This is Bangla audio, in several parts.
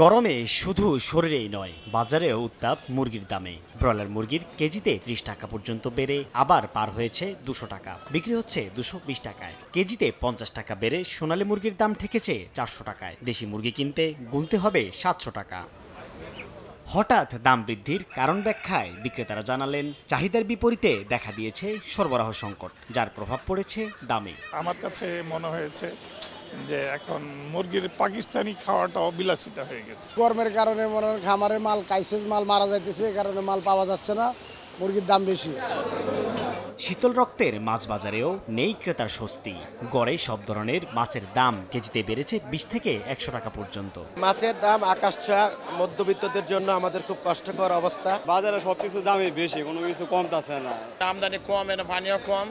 গরমে শুধু শরীরেই নয় বাজারেও উত্তাপ মুরগির দামে ব্রয়লার মুরগির কেজিতে ত্রিশ টাকা পর্যন্ত বেড়ে আবার পার হয়েছে দুশো টাকা বিক্রি হচ্ছে দুশো বিশ টাকায় কেজিতে পঞ্চাশ টাকা বেড়ে সোনালী মুরগির দাম ঠেকেছে চারশো টাকায় দেশি মুরগি কিনতে গুনতে হবে সাতশো টাকা হঠাৎ দাম বৃদ্ধির কারণ ব্যাখ্যায় বিক্রেতারা জানালেন চাহিদার বিপরীতে দেখা দিয়েছে সরবরাহ সংকট যার প্রভাব পড়েছে দামে আমার কাছে মনে হয়েছে যে এখন মুরগির পাকিস্তানি খাওয়াটাও বিলাসিতা হয়ে গেছে গরমের কারণে মনে হয় খামারে মাল কাইসেজ মাল মারা যাইতেছে এ কারণে মাল পাওয়া যাচ্ছে না মুরগির দাম বেশি শীতল রক্তের মাছ বাজারেও নেই ক্রেতার স্বস্তি গড়ে সব ধরনের মাছের দাম কেজিতে বেড়েছে বিশ থেকে একশো টাকা পর্যন্ত মাছের দাম আকাশ ছোঁয়া মধ্যবিত্তদের জন্য আমাদের খুব কষ্টকর অবস্থা বাজারে সবকিছু দামই বেশি কোনো কিছু কম তাছে না আমদানি কম এটা পানিও কম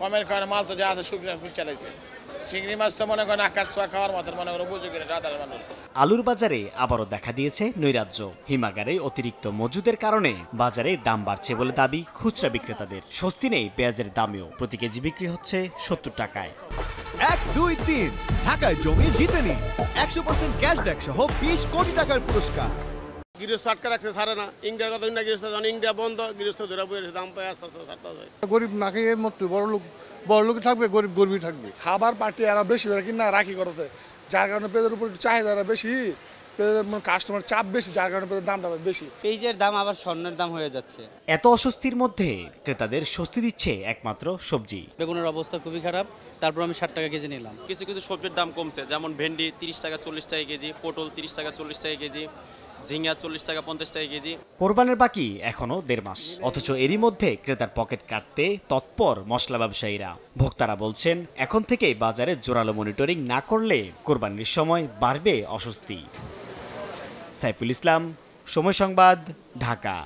কমের কারণে মাল তো যা আছে শুকনো চালাইছে চিংড়ি মাছ তো মনে করেন আকাশ ছোঁয়া খাওয়ার মতন মনে করেন উপযোগী সাধারণ মানুষ আলুর বাজারে আবারও দেখা দিয়েছে নৈরাজ্য হিমাগারে অতিরিক্ত মজুদের কারণে বাজারে দাম বাড়ছে বলে দাবি খুচরা বিক্রেতাদের স্বস্তি নেই পেঁয়াজের দামেও প্রতি কেজি বিক্রি হচ্ছে সত্তর টাকায় এক দুই তিন ঢাকায় জমি জিতে নিন একশো পার্সেন্ট ক্যাশব্যাক সহ বিশ কোটি টাকার পুরস্কার গৃহস্থ আটকা রাখছে সারে না ইন্ডিয়ার কথা না গৃহস্থ যখন ইংটা বন্ধ গৃহস্থ ধরে বইয়েছে দাম পায় আস্তে আস্তে সারতে যায় গরিব না খেয়ে মরতে বড় লোক বড় লোক থাকবে গরিব গরিবই থাকবে খাবার পার্টি আরো বেশি করে কিনা রাখি করতে যার কারণে পেঁয়াজের উপর একটু চাহিদা এরা বেশি পেঁয়াজের কাস্টমার চাপ বেশি যার কারণে পেঁয়াজের দামটা বেশি পেঁয়াজের দাম আবার স্বর্ণের দাম হয়ে যাচ্ছে এত অস্বস্তির মধ্যে ক্রেতাদের স্বস্তি দিচ্ছে একমাত্র সবজি বেগুনের অবস্থা খুবই খারাপ তারপর আমি ষাট টাকা কেজি নিলাম কিছু কিছু সবজির দাম কমছে যেমন ভেন্ডি তিরিশ টাকা চল্লিশ টাকা কেজি পটল তিরিশ টাকা চল্লিশ টাকা কেজি ঝিঙ্গা চল্লিশ টাকা পঞ্চাশ টাকা কেজি কোরবানের বাকি এখনো দেড় মাস অথচ এরই মধ্যে ক্রেতার পকেট কাটতে তৎপর মশলা ব্যবসায়ীরা ভোক্তারা বলছেন এখন থেকেই বাজারে জোরালো মনিটরিং না করলে কোরবানির সময় বাড়বে অস্বস্তি সাইফুল ইসলাম সময় সংবাদ ঢাকা